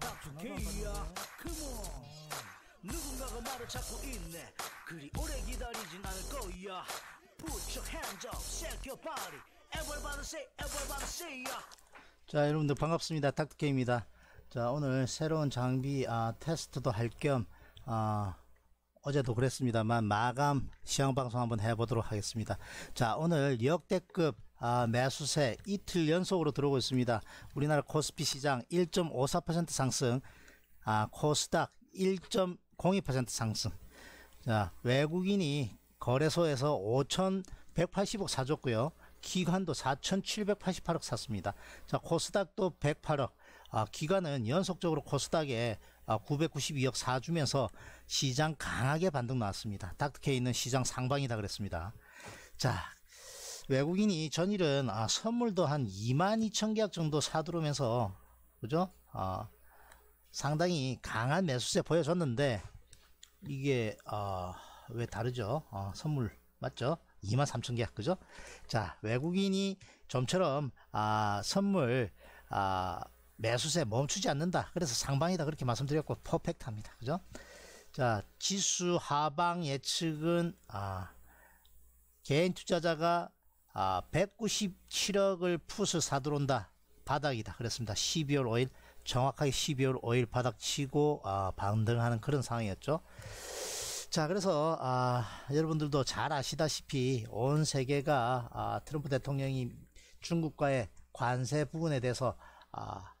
박주케이야 컴온 누군가가 말을 찾고 있네 그리 오래 기다리진 않을 거야 Put your hands up, shake your body Everybody say, everybody say yeah. 자 여러분들 반갑습니다 닥터케입니다 자 오늘 새로운 장비 아, 테스트도 할 겸 아, 어제도 그랬습니다만 마감 시향 방송 한번 해보도록 하겠습니다 자 오늘 역대급 아, 매수세 이틀 연속으로 들어오고 있습니다. 우리나라 코스피 시장 1.54% 상승, 아, 코스닥 1.02% 상승. 자, 외국인이 거래소에서 5,180억 사줬고요. 기관도 4,788억 샀습니다. 자, 코스닥도 108억. 아, 기관은 연속적으로 코스닥에 992억 아, 사주면서 시장 강하게 반등 나왔습니다. 닥터케이는 시장 상방이다 그랬습니다. 자, 외국인이 전일은 아, 선물도 한 2만 2천 계약 정도 사들어오면서 그죠? 아, 상당히 강한 매수세 보여줬는데 이게 아, 왜 다르죠? 아, 선물 맞죠? 2만 3천 계약 그죠? 자 외국인이 좀처럼 아, 선물 아, 매수세 멈추지 않는다. 그래서 상방이다 그렇게 말씀드렸고 퍼펙트합니다. 그죠? 자 지수 하방 예측은 아, 개인 투자자가 아, 197억을 푸스 사들온다. 바닥이다. 그랬습니다. 12월 5일 정확하게 12월 5일 바닥치고 아, 반등하는 그런 상황이었죠. 자, 그래서 아, 여러분들도 잘 아시다시피 온 세계가 아, 트럼프 대통령이 중국과의 관세 부분에 대해서 아,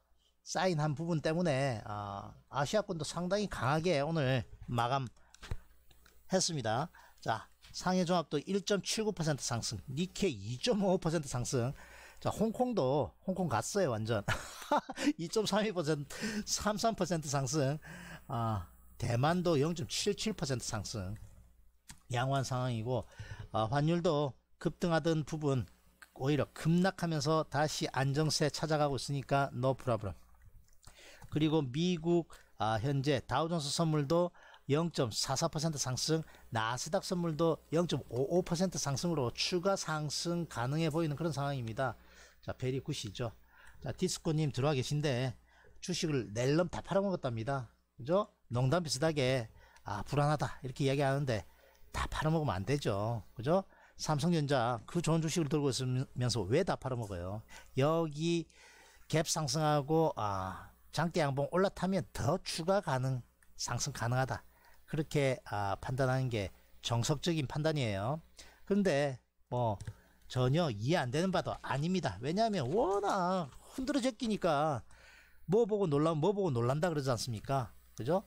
사인한 부분 때문에 아, 아시아권도 상당히 강하게 오늘 마감했습니다. 자, 상해 종합도 1.79% 상승, 니케 이2.55% 상승. 자, 홍콩도 홍콩 갔어요, 완전. 2.32% 33% 상승. 아, 대만도 0.77% 상승. 양호한 상황이고 아, 환율도 급등하던 부분 오히려 급락하면서 다시 안정세 찾아가고 있으니까 노프라블럼 그리고 미국 아, 현재 다우존스 선물도 0.44% 상승, 나스닥 선물도 0.55% 상승으로 추가 상승 가능해 보이는 그런 상황입니다. 자, 베리 굿이죠. 자, 디스코님 들어와 계신데 주식을 낼름 다 팔아먹었답니다. 그죠? 농담 비슷하게 아 불안하다 이렇게 이야기하는데 다 팔아먹으면 안 되죠. 그죠? 삼성전자 그 좋은 주식을 들고 있으면서 왜 다 팔아먹어요? 여기 갭 상승하고 아 장대 양봉 올라타면 더 추가 가능 상승 가능하다. 그렇게 아, 판단하는 게 정석적인 판단이에요. 그런데 뭐 전혀 이해 안 되는 바도 아닙니다. 왜냐하면 워낙 흔들어져 끼니까 뭐 보고 놀라면 뭐 보고 놀란다 그러지 않습니까? 그죠?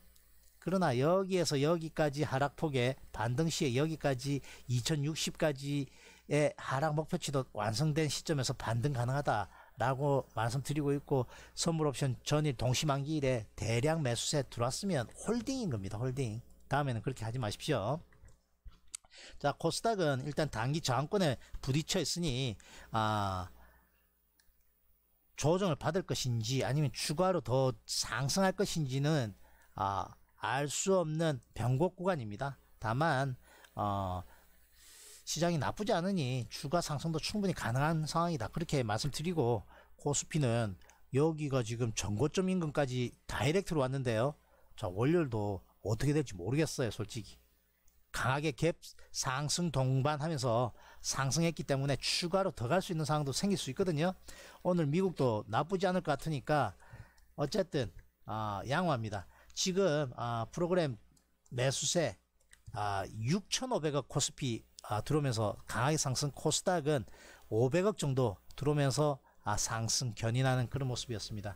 그러나 여기에서 여기까지 하락폭에 반등 시에 여기까지 2060까지의 하락 목표치도 완성된 시점에서 반등 가능하다라고 말씀드리고 있고 선물옵션 전일 동시만기일에 대량 매수세 들어왔으면 홀딩인 겁니다. 홀딩. 다음에는 그렇게 하지 마십시오. 자 코스닥은 일단 단기 저항권에 부딪혀 있으니 아 조정을 받을 것인지 아니면 추가로 더 상승할 것인지는 아, 알수 없는 변곡 구간입니다. 다만 어, 시장이 나쁘지 않으니 추가 상승도 충분히 가능한 상황이다. 그렇게 말씀드리고 코스피는 여기가 지금 전고점 인근까지 다이렉트로 왔는데요. 자 월요일도 어떻게 될지 모르겠어요, 솔직히. 강하게 갭 상승 동반하면서 상승했기 때문에 추가로 더 갈 수 있는 상황도 생길 수 있거든요. 오늘 미국도 나쁘지 않을 것 같으니까 어쨌든 아, 양호합니다. 지금 아, 프로그램 매수세 아, 6,500억 코스피 아, 들어오면서 강하게 상승 코스닥은 500억 정도 들어오면서 아, 상승 견인하는 그런 모습이었습니다.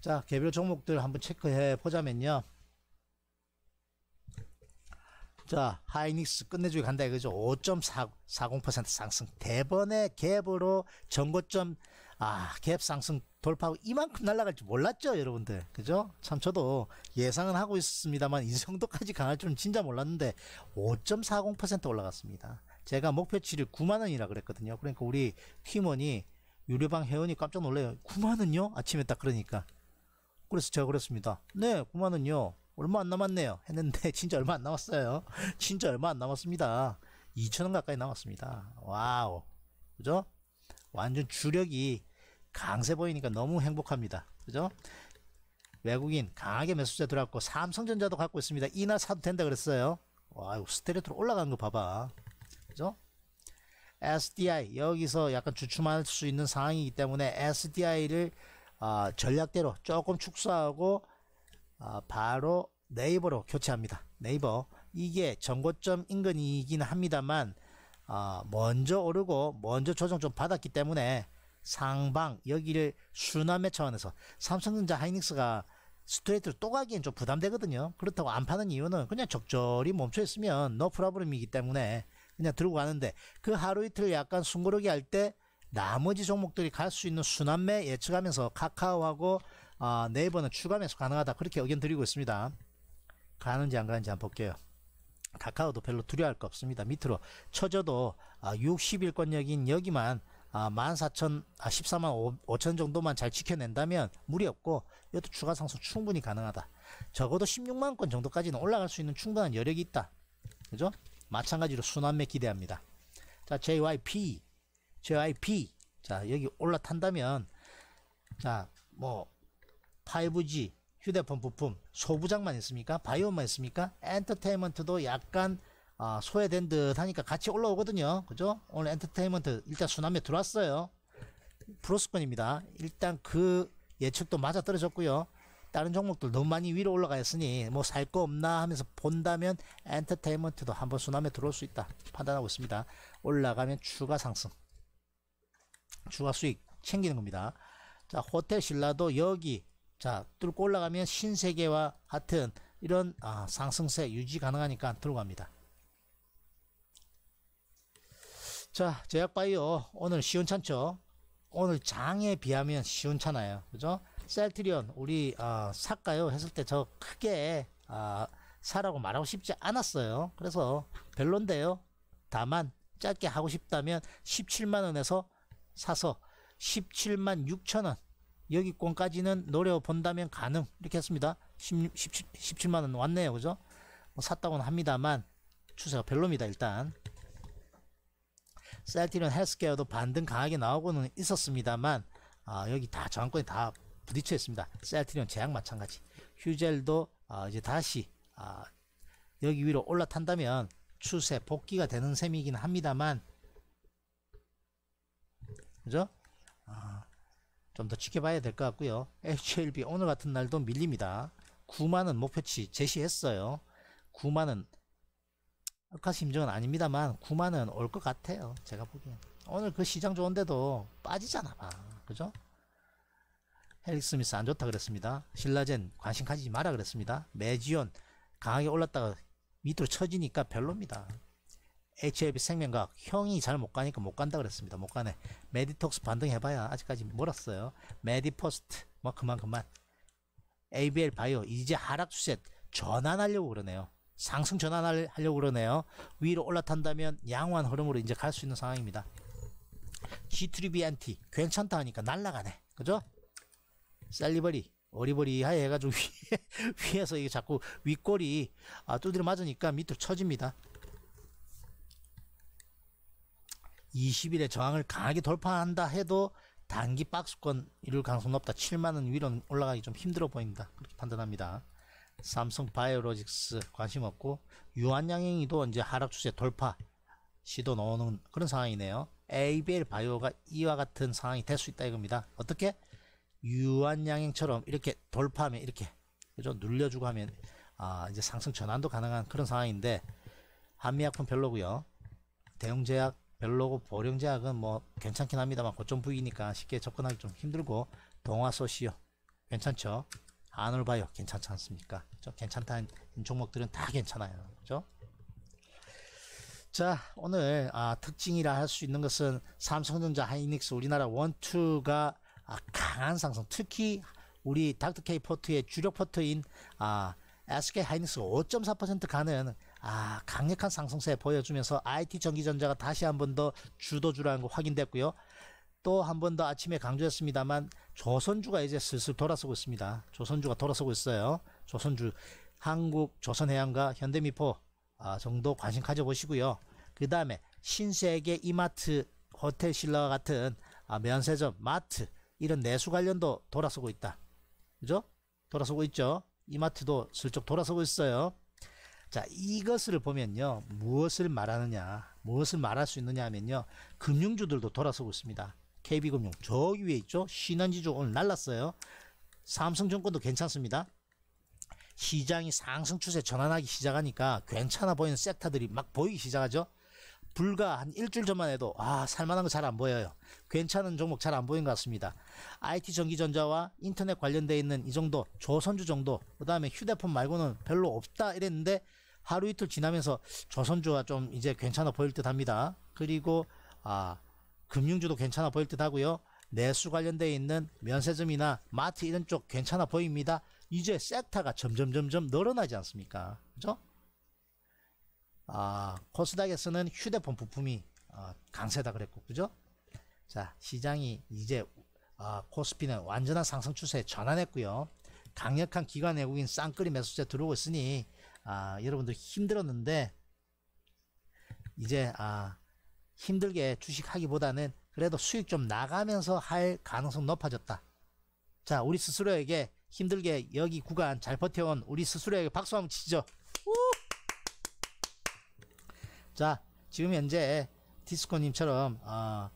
자 개별 종목들 한번 체크해 보자면요. 자, 하이닉스 끝내주고 간다 이거죠. 5.40% 상승. 대번에 갭으로 전고점, 아, 갭 상승 돌파하고 이만큼 날아갈 지 몰랐죠, 여러분들. 그죠? 참 저도 예상은 하고 있습니다만이 정도까지 강할 줄은 진짜 몰랐는데, 5.40% 올라갔습니다. 제가 목표치를 9만원이라 그랬거든요. 그러니까 우리 팀원이, 유료방 회원이 깜짝 놀래요. 9만원요? 아침에 딱 그러니까. 그래서 제가 그랬습니다. 네, 9만원요. 얼마 안 남았네요. 했는데 진짜 얼마 안 남았어요. 진짜 얼마 안 남았습니다. 2천원 가까이 남았습니다. 와우. 그죠? 완전 주력이 강세 보이니까 너무 행복합니다. 그죠? 외국인 강하게 매수자 들어왔고 삼성전자도 갖고 있습니다. 이나 사도 된다 그랬어요. 와, 이거 스테레토로 올라간 거 봐봐. 그죠? SDI 여기서 약간 주춤할 수 있는 상황이기 때문에 SDI를 아, 전략대로 조금 축소하고 아, 바로 네이버로 교체합니다. 네이버 이게 전고점 인근이긴 합니다만 아, 먼저 오르고 먼저 조정 좀 받았기 때문에 상방 여기를 순환매 차원에서 삼성전자 하이닉스가 스트레이트로 또 가기엔 좀 부담되거든요. 그렇다고 안 파는 이유는 그냥 적절히 멈춰 있으면 너프라블럼이기 때문에 그냥 들고 가는데 그 하루 이틀 약간 숨고르기 할 때 나머지 종목들이 갈 수 있는 순환매 예측하면서 카카오하고 아, 네이버는 추가 매수 가능하다 그렇게 의견 드리고 있습니다 가는지 안 가는지 한번 볼게요 카카오도 별로 두려워할 거 없습니다 밑으로 쳐져도 아, 60일권역인 여기만 아, 14,000, 아, 14만 5천 정도만 잘 지켜낸다면 무리 없고 이것도 추가 상승 충분히 가능하다. 적어도 16만 건 정도까지는 올라갈 수 있는 충분한 여력이 있다. 그죠? 마찬가지로 순환매 기대합니다. 자, JYP, JYP. 자, 여기 올라탄다면 자, 뭐 5G, 휴대폰 부품, 소부장만 있습니까? 바이오만 있습니까? 엔터테인먼트도 약간 아, 소외된 듯 하니까 같이 올라오거든요. 그죠? 오늘 엔터테인먼트 일단 순환에 들어왔어요. 플러스권입니다. 일단 그 예측도 맞아 떨어졌고요. 다른 종목들 너무 많이 위로 올라가 있으니 뭐 살 거 없나 하면서 본다면 엔터테인먼트도 한번 순환에 들어올 수 있다 판단하고 있습니다. 올라가면 추가 상승, 추가 수익 챙기는 겁니다. 자 호텔 신라도 여기 자 뚫고 올라가면 신세계와 같은 이런 아, 상승세 유지 가능하니까 들어 갑니다. 자 제약바이오 오늘 시원찮죠? 오늘 장에 비하면 시원찮아요. 그죠? 셀트리온 우리 아, 살까요? 했을 때 저 크게 아, 사라고 말하고 싶지 않았어요. 그래서 별론데요. 다만 짧게 하고 싶다면 17만원에서 사서 17만 6천원 여기권까지는 노려본다면 가능 이렇게 했습니다 16, 17, 만원 왔네요 그죠 뭐 샀다고는 합니다만 추세가 별로입니다 일단 셀티론 헬스케어도 반등 강하게 나오고는 있었습니다만 아, 여기 다 저항권이 다 부딪혀 있습니다 셀티론 제약 마찬가지 휴젤도 아, 이제 다시 아, 여기 위로 올라탄다면 추세 복귀가 되는 셈이긴 합니다만 그죠 아, 좀더 지켜봐야 될 것 같고요. HLB 오늘 같은 날도 밀립니다. 9만원 목표치 제시했어요. 9만원 아카심정은 아닙니다만 9만원 올것 같아요. 제가 보기엔 오늘 그 시장 좋은데도 빠지잖아 봐. 그죠? 헬릭 스미스 안 좋다 그랬습니다. 신라젠 관심 가지지 마라 그랬습니다. 매지온 강하게 올랐다가 밑으로 쳐지니까 별로입니다. HLB 생명과 형이 잘 못 가니까 못 간다 그랬습니다. 못 가네. 메디톡스 반등해봐야 아직까지 멀었어요. 메디포스트 뭐 그만 그만. ABL 바이오 이제 하락 추세 전환하려고 그러네요. 상승 전환하려고 그러네요. 위로 올라탄다면 양호한 흐름으로 이제 갈 수 있는 상황입니다. G3BNT 괜찮다 하니까 날라가네. 그죠? 셀리버리 어리버리 하에 해가지고 위에, 위에서 이게 자꾸 윗골이 아, 두드려 맞으니까 밑으로 쳐집니다. 20일에 저항을 강하게 돌파한다 해도 단기 박스권 이룰 가능성 높다. 7만원 위로 올라가기 좀 힘들어 보인다. 그렇게 판단합니다. 삼성 바이오로직스 관심 없고 유한양행이도 이제 하락 추세 돌파 시도 나오는 그런 상황이네요. ABL 바이오가 이와 같은 상황이 될 수 있다 이겁니다. 어떻게? 유한양행처럼 이렇게 돌파하면 이렇게 그 눌려주고 하면 아 이제 상승 전환도 가능한 그런 상황인데 한미약품 별로고요. 대형제약 별로고 보령제약은 뭐 괜찮긴 합니다만 고점 부위니까 쉽게 접근하기 좀 힘들고 동화소시오 괜찮죠 안올바요 괜찮지 않습니까 저 그렇죠? 괜찮다는 종목들은 다 괜찮아요 그죠 자 오늘 아, 특징이라 할 수 있는 것은 삼성전자 하이닉스 우리나라 원투가 아, 강한 상승 특히 우리 닥터케이 포트의 주력 포트인 아, SK 하이닉스 5.4% 가는 아, 강력한 상승세 보여주면서 IT 전기전자가 다시 한 번 더 주도주라는 거 확인됐고요. 또 한 번 더 아침에 강조했습니다만 조선주가 이제 슬슬 돌아서고 있습니다. 조선주가 돌아서고 있어요. 조선주 한국 조선해양과 현대미포 아, 정도 관심 가져보시고요. 그 다음에 신세계 이마트 호텔신라와 같은 아, 면세점 마트 이런 내수 관련도 돌아서고 있다. 그죠? 돌아서고 있죠. 이마트도 슬쩍 돌아서고 있어요. 자, 이것을 보면요. 무엇을 말하느냐, 무엇을 말할 수 있느냐 하면요. 금융주들도 돌아서고 있습니다. KB금융, 저기 위에 있죠? 신한지주 오늘 날랐어요. 삼성증권도 괜찮습니다. 시장이 상승 추세 전환하기 시작하니까 괜찮아 보이는 섹터들이 막 보이기 시작하죠. 불과 한 일주일 전만 해도 아 살만한 거 잘 안 보여요. 괜찮은 종목 잘 안 보인 것 같습니다. IT 전기전자와 인터넷 관련되어 있는 이 정도 조선주 정도 그 다음에 휴대폰 말고는 별로 없다 이랬는데 하루 이틀 지나면서 조선주가 좀 이제 괜찮아 보일 듯 합니다. 그리고 아 금융주도 괜찮아 보일 듯 하고요. 내수 관련되어 있는 면세점이나 마트 이런 쪽 괜찮아 보입니다. 이제 섹터가 점점 점점 늘어나지 않습니까? 그죠? 아, 코스닥에서는 휴대폰 부품이 아, 강세다 그랬고 그죠? 자 시장이 이제 아, 코스피는 완전한 상승 추세에 전환했고요. 강력한 기관 외국인 쌍끌이 매수세 들어오고 있으니 아, 여러분들 힘들었는데 이제 아, 힘들게 주식하기보다는 그래도 수익 좀 나가면서 할 가능성 높아졌다. 자 우리 스스로에게 힘들게 여기 구간 잘 버텨온 우리 스스로에게 박수 한번 치죠. 자 지금 현재 디스코님처럼 어,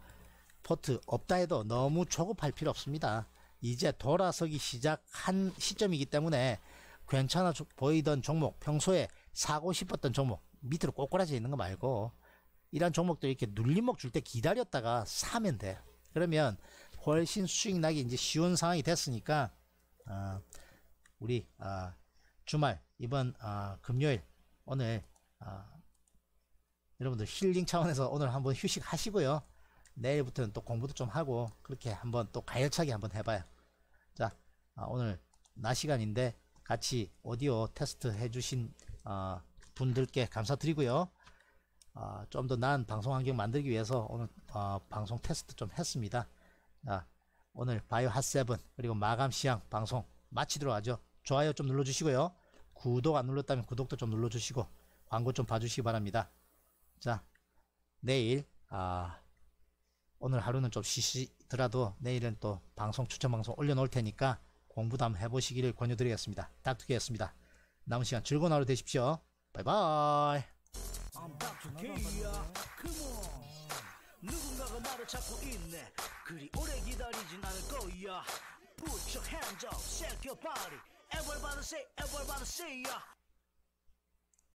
포트 없다 해도 너무 조급할 필요 없습니다. 이제 돌아서기 시작한 시점이기 때문에 괜찮아 보이던 종목 평소에 사고 싶었던 종목 밑으로 꼬꾸라져 있는 거 말고 이런 종목도 이렇게 눌림목 줄 때 기다렸다가 사면 돼 그러면 훨씬 수익 나기 이제 쉬운 상황이 됐으니까 어, 우리 어, 주말 이번 어, 금요일 오늘 어, 여러분들 힐링 차원에서 오늘 한번 휴식하시고요. 내일부터는 또 공부도 좀 하고 그렇게 한번 또 가열차게 한번 해봐요. 자 아, 오늘 낮 시간인데 같이 오디오 테스트 해주신 어, 분들께 감사드리고요. 아, 좀더 나은 방송 환경 만들기 위해서 오늘 어, 방송 테스트 좀 했습니다. 자, 오늘 바이오 핫세븐 그리고 마감 시향 방송 마치도록 하죠. 좋아요 좀 눌러주시고요. 구독 안 눌렀다면 구독도 좀 눌러주시고 광고 좀 봐주시기 바랍니다. 자, 내일, 아, 오늘 하루는 좀 쉬시더라도 내일은 또 방송 추천 방송 올려놓을 테니까 공부도 한번 해보시기를 권유드리겠습니다. 딱 두개였습니다. 남은 시간 즐거운 하루 되십시오. 바이바이. 누군가가 말을 찾고 있네 그리 오래 기다리진 않을 거야 Put your hands up, shake your body Everybody say, everybody say